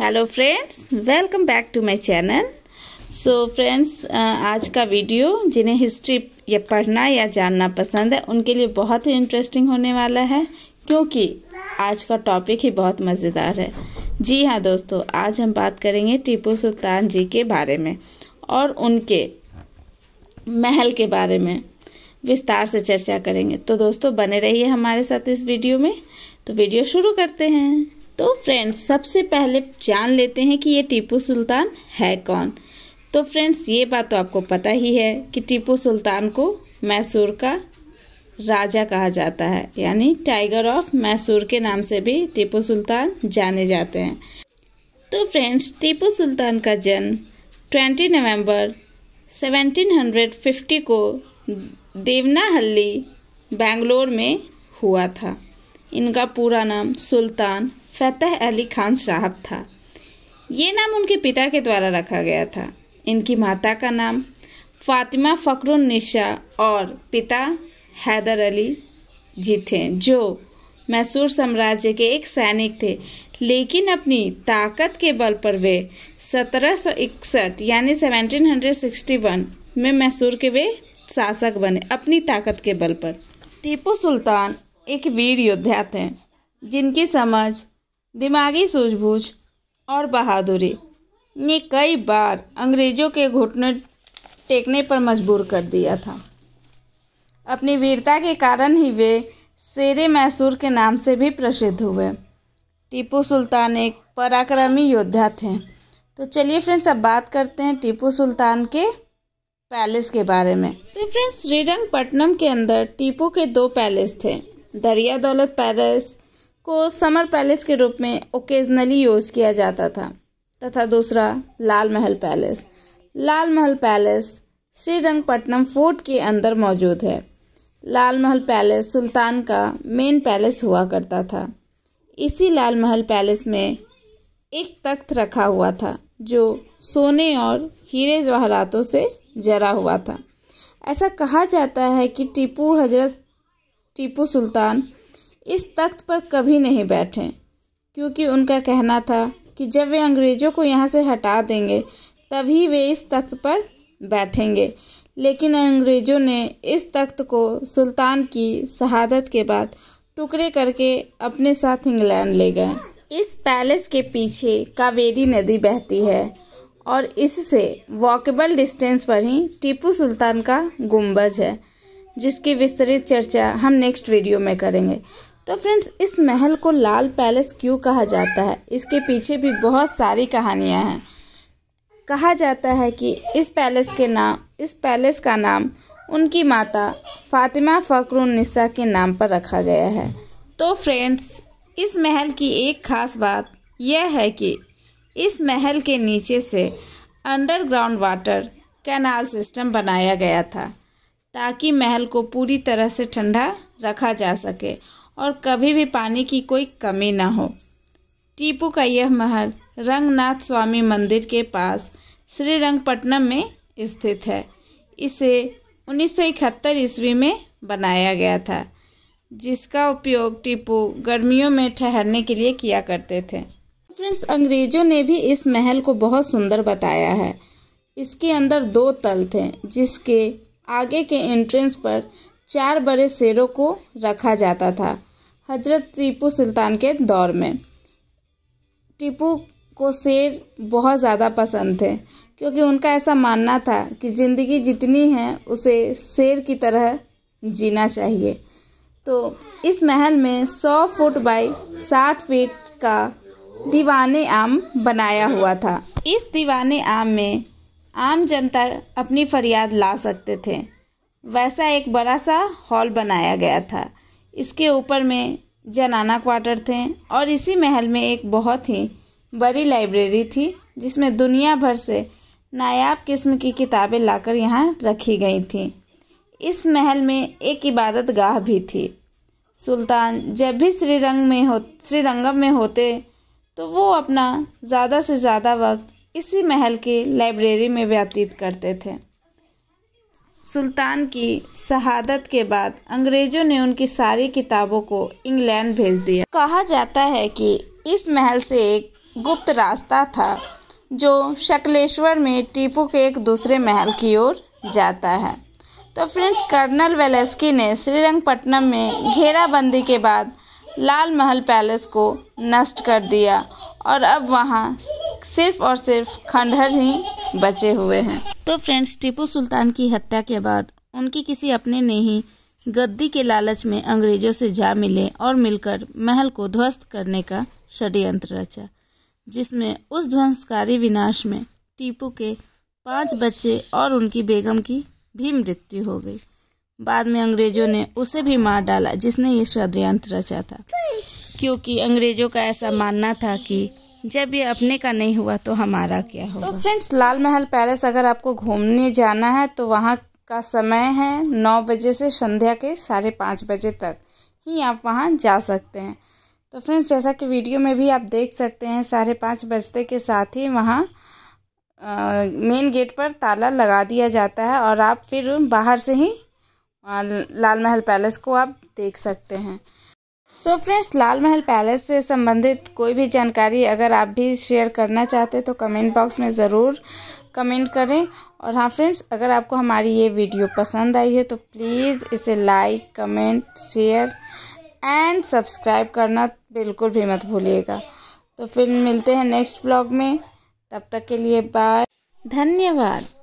hello friends welcome back to my channel so friends आज का video जिन्हें history या पढ़ना या जानना पसंद है उनके लिए बहुत ही इंटरेस्टिंग होने वाला है क्योंकि आज का टॉपिक ही बहुत मज़ेदार है जी हाँ दोस्तों आज हम बात करेंगे टीपू सुल्तान जी के बारे में और उनके महल के बारे में विस्तार से चर्चा करेंगे तो दोस्तों बने रहिए हमारे साथ इस वीडियो में तो वीडियो शुरू करते हैं तो फ्रेंड्स सबसे पहले जान लेते हैं कि ये टीपू सुल्तान है कौन तो फ्रेंड्स ये बात तो आपको पता ही है कि टीपू सुल्तान को मैसूर का राजा कहा जाता है यानी टाइगर ऑफ मैसूर के नाम से भी टीपू सुल्तान जाने जाते हैं तो फ्रेंड्स टीपू सुल्तान का जन्म 20 नवंबर 1750 को देवनाहल्ली बेंगलोर में हुआ था इनका पूरा नाम सुल्तान फ़तेह अली खान साहब था ये नाम उनके पिता के द्वारा रखा गया था इनकी माता का नाम फातिमा निशा और पिता हैदर अली जी थे जो मैसूर साम्राज्य के एक सैनिक थे लेकिन अपनी ताकत के बल पर वे 1761 यानी 1761 में मैसूर के वे शासक बने अपनी ताकत के बल पर टीपू सुल्तान एक वीर योद्धा थे जिनकी समझ दिमागी सूझबूझ और बहादुरी ने कई बार अंग्रेज़ों के घुटने टेकने पर मजबूर कर दिया था अपनी वीरता के कारण ही वे शेर मैसूर के नाम से भी प्रसिद्ध हुए टीपू सुल्तान एक पराक्रमी योद्धा थे तो चलिए फ्रेंड्स अब बात करते हैं टीपू सुल्तान के पैलेस के बारे में तो फ्रेंड्स श्रीरंगपट्टनम के अंदर टीपू के दो पैलेस थे दरिया दौलत पैलेस को समर पैलेस के रूप में ओकेजनली यूज़ किया जाता था तथा दूसरा लाल महल पैलेस लाल महल पैलेस श्रीरंगपट्टनम फोर्ट के अंदर मौजूद है लाल महल पैलेस सुल्तान का मेन पैलेस हुआ करता था इसी लाल महल पैलेस में एक तख्त रखा हुआ था जो सोने और हीरे जवाहरातों से जरा हुआ था ऐसा कहा जाता है कि टीपू हजरत टीपू सुल्तान इस तख्त पर कभी नहीं बैठे क्योंकि उनका कहना था कि जब वे अंग्रेज़ों को यहाँ से हटा देंगे तभी वे इस तख्त पर बैठेंगे लेकिन अंग्रेज़ों ने इस तख्त को सुल्तान की शहादत के बाद टुकड़े करके अपने साथ इंग्लैंड ले गए इस पैलेस के पीछे कावेरी नदी बहती है और इससे वॉकेबल डिस्टेंस पर ही टीपू सुल्तान का गुंबज है जिसकी विस्तृत चर्चा हम नेक्स्ट वीडियो में करेंगे तो फ्रेंड्स इस महल को लाल पैलेस क्यों कहा जाता है इसके पीछे भी बहुत सारी कहानियाँ हैं कहा जाता है कि इस पैलेस के नाम इस पैलेस का नाम उनकी माता फातिमा फ़खरुन्निसा के नाम पर रखा गया है तो फ्रेंड्स इस महल की एक खास बात यह है कि इस महल के नीचे से अंडरग्राउंड वाटर कैनाल सिस्टम बनाया गया था ताकि महल को पूरी तरह से ठंडा रखा जा सके और कभी भी पानी की कोई कमी ना हो टीपू का यह महल रंगनाथ स्वामी मंदिर के पास श्री रंगपटनम में स्थित है इसे 1971 ईस्वी में बनाया गया था जिसका उपयोग टीपू गर्मियों में ठहरने के लिए किया करते थे फ्रेंड्स अंग्रेजों ने भी इस महल को बहुत सुंदर बताया है इसके अंदर दो तल थे जिसके आगे के एंट्रेंस पर चार बड़े शेरों को रखा जाता था हजरत टीपू सुल्तान के दौर में टीपू को शेर बहुत ज़्यादा पसंद थे क्योंकि उनका ऐसा मानना था कि ज़िंदगी जितनी है उसे शेर की तरह जीना चाहिए तो इस महल में सौ फुट बाई साठ फीट का दीवाने आम बनाया हुआ था इस दीवाने आम में आम जनता अपनी फरियाद ला सकते थे वैसा एक बड़ा सा हॉल बनाया गया था इसके ऊपर में जनाना क्वार्टर थे और इसी महल में एक बहुत ही बड़ी लाइब्रेरी थी जिसमें दुनिया भर से नायाब किस्म की किताबें लाकर यहाँ रखी गई थीं इस महल में एक इबादत गाह भी थी सुल्तान जब भी श्रीरंग में हो श्रीरंगम में होते तो वो अपना ज़्यादा से ज़्यादा वक्त इसी महल की लाइब्रेरी में व्यतीत करते थे सुल्तान की शहादत के बाद अंग्रेजों ने उनकी सारी किताबों को इंग्लैंड भेज दिया कहा जाता है कि इस महल से एक गुप्त रास्ता था जो शक्लेश्वर में टीपू के एक दूसरे महल की ओर जाता है तो फ्रेंड्स कर्नल वेलेस्की ने श्रीरंगपट्टनम में घेराबंदी के बाद लाल महल पैलेस को नष्ट कर दिया और अब वहाँ सिर्फ और सिर्फ खंडहर ही बचे हुए हैं तो फ्रेंड्स टीपू सुल्तान की हत्या के बाद उनके किसी अपने ने ही गद्दी के लालच में अंग्रेजों से जा मिले और मिलकर महल को ध्वस्त करने का षड्यंत्र रचा जिसमें उस ध्वंसकारी विनाश में टीपू के पांच बच्चे और उनकी बेगम की भी मृत्यु हो गई बाद में अंग्रेजों ने उसे भी मार डाला जिसने ये षड्यंत्र रचा था क्योंकि अंग्रेजों का ऐसा मानना था कि जब ये अपने का नहीं हुआ तो हमारा क्या तो होगा तो फ्रेंड्स लाल महल पैलेस अगर आपको घूमने जाना है तो वहाँ का समय है नौ बजे से संध्या के साढ़े पाँच बजे तक ही आप वहाँ जा सकते हैं तो फ्रेंड्स जैसा कि वीडियो में भी आप देख सकते हैं साढ़े पाँच बजते के साथ ही वहाँ मेन गेट पर ताला लगा दिया जाता है और आप फिर बाहर से ही लाल महल पैलेस को आप देख सकते हैं सो so फ्रेंड्स लाल महल पैलेस से संबंधित कोई भी जानकारी अगर आप भी शेयर करना चाहते तो कमेंट बॉक्स में ज़रूर कमेंट करें और हाँ फ्रेंड्स अगर आपको हमारी ये वीडियो पसंद आई है तो प्लीज़ इसे like comment share and subscribe करना बिल्कुल भी मत भूलिएगा तो फिर मिलते हैं नेक्स्ट ब्लॉग में तब तक के लिए बाय धन्यवाद